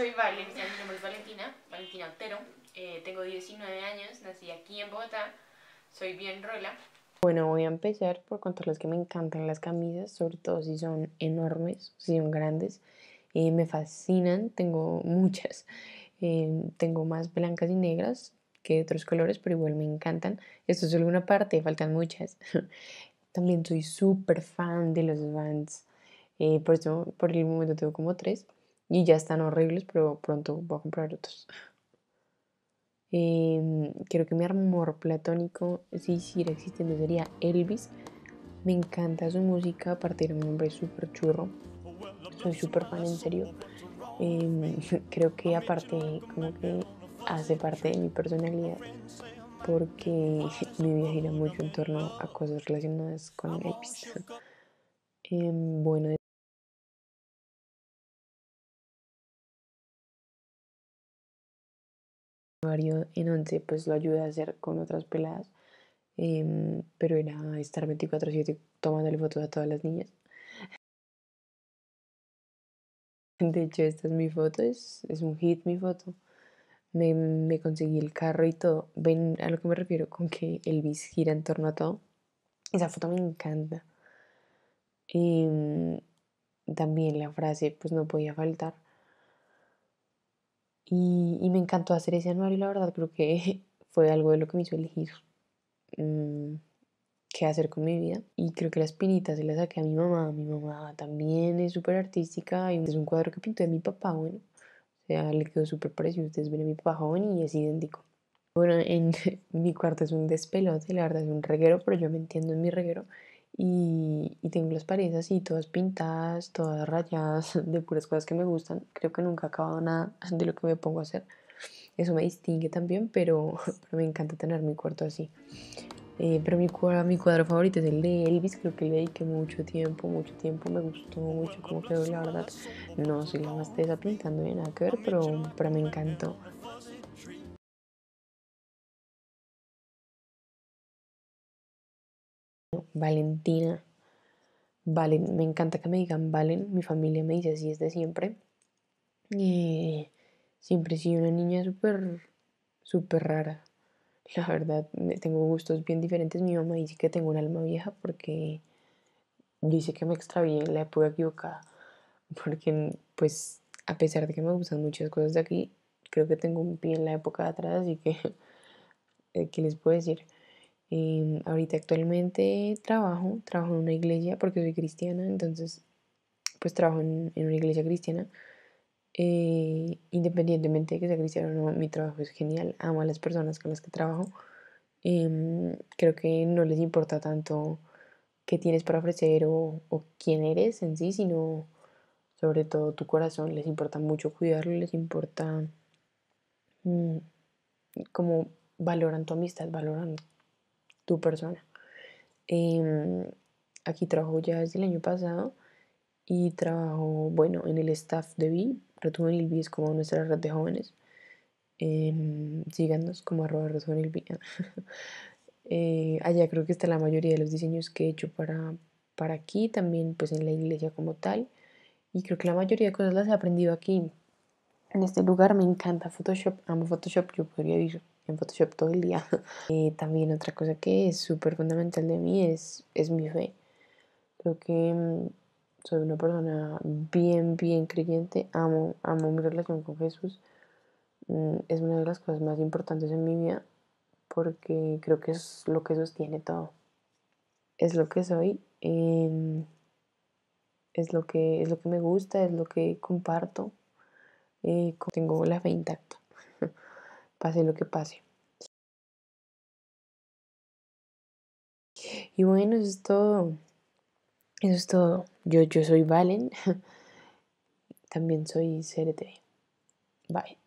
soy Valentina, mi nombre es Valentina, Valentina Otero, eh, tengo 19 años, nací aquí en Bogotá, soy bien rola. Bueno, voy a empezar por contarles que me encantan las camisas, sobre todo si son enormes, si son grandes. Eh, me fascinan, tengo muchas. Eh, tengo más blancas y negras que otros colores, pero igual me encantan. Esto es solo una parte, faltan muchas. También soy súper fan de los Vans. por eso, por el momento tengo como tres. Y ya están horribles, pero pronto voy a comprar otros. creo em, que mi amor platónico, si sí, sigue existiendo, sería Elvis. Me encanta su música, aparte era un hombre súper churro. Soy súper fan, en serio. Em, creo que aparte, como que hace parte de mi personalidad. Porque mi vida gira mucho en torno a cosas relacionadas con Elvis. Em, bueno, Mario en once pues lo ayuda a hacer con otras peladas, em, pero era estar 24/7 tomándole fotos a todas las niñas. De hecho, esta es mi foto, es, un hit mi foto. Me, conseguí el carro y todo. Ven a lo que me refiero con que el bis gira en torno a todo. Esa foto me encanta. Em, también la frase, pues no podía faltar. Y, y, me encantó hacer ese y la verdad creo que fue algo de lo que me hizo elegir mm, qué hacer con mi vida. Y creo que las pinitas se las saqué a mi mamá. Mi mamá también es súper artística y es un cuadro que pintó de mi papá, bueno. O sea, le quedó súper precioso, Ustedes ven a mi papá joven y es idéntico. Bueno, en mi cuarto es un despelote, la verdad es un reguero, pero yo me entiendo en mi reguero. Y, tengo las paredes así, todas pintadas, todas rayadas, de puras cosas que me gustan. Creo que nunca he acabado nada de lo que me pongo a hacer. Eso me distingue también, pero, me encanta tener mi cuarto así. Eh, pero mi cuadro, mi cuadro favorito es el de Elvis, creo que le dediqué mucho tiempo, mucho tiempo, me gustó mucho como quedó, la verdad. No soy la más tesa pintando ni nada que ver, pero, pero me encantó. Valentina, Valen, me encanta que me digan Valen, mi familia me dice así desde siempre. siempre he sido una niña súper, súper rara. La verdad, tengo gustos bien diferentes. Mi mamá dice que tengo un alma vieja porque dice que me extravié en la época equivocada. Porque, pues, a pesar de que me gustan muchas cosas de aquí, creo que tengo un pie en la época de atrás, así que, ¿qué les puedo decir? Em, ahorita actualmente trabajo, trabajo en una iglesia porque soy cristiana, entonces pues trabajo en, una iglesia cristiana. Eh, independientemente de que sea cristiano o no, mi trabajo es genial, amo a las personas con las que trabajo. Em, creo que no les importa tanto qué tienes para ofrecer o, quién eres en sí, sino sobre todo tu corazón. Les importa mucho cuidarlo, les importa mm, como cómo valoran tu amistad, valoran tu persona. Em, aquí trabajo ya desde el año pasado y trabajo, bueno, en el staff de pero Red el el es como nuestra red de jóvenes. Eh, síganos como arroba Red Juvenil el eh, allá creo que está la mayoría de los diseños que he hecho para, para aquí, también pues en la iglesia como tal. Y creo que la mayoría de cosas las he aprendido aquí. En este lugar me encanta Photoshop, amo Photoshop, yo podría ir en Photoshop todo el día. y también otra cosa que es súper fundamental de mí es, es mi fe. Creo que mm, soy una persona bien, bien creyente, amo, amo mi relación con Jesús. Mm, es una de las cosas más importantes en mi vida porque creo que es lo que sostiene todo. Es lo que soy, em, es, lo que, es lo que me gusta, es lo que comparto. Eh, tengo la fe intacta pase lo que pase. Y bueno, eso es todo. Eso es todo. Yo, yo soy Valen. También soy CRT. Bye.